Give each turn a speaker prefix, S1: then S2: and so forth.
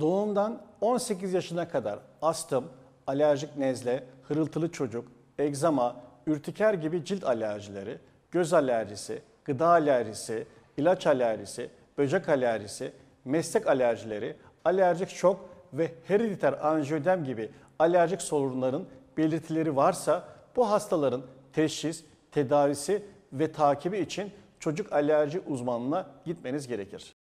S1: doğumdan 18 yaşına kadar astım, alerjik nezle, hırıltılı çocuk, egzama, ürtiker gibi cilt alerjileri, göz alerjisi, gıda alerjisi, ilaç alerjisi, böcek alerjisi, meslek alerjileri, alerjik şok ve herediter anjiyodem gibi alerjik sorunların belirtileri varsa bu hastaların teşhis, tedavisi ve takibi için çocuk alerji uzmanına gitmeniz gerekir.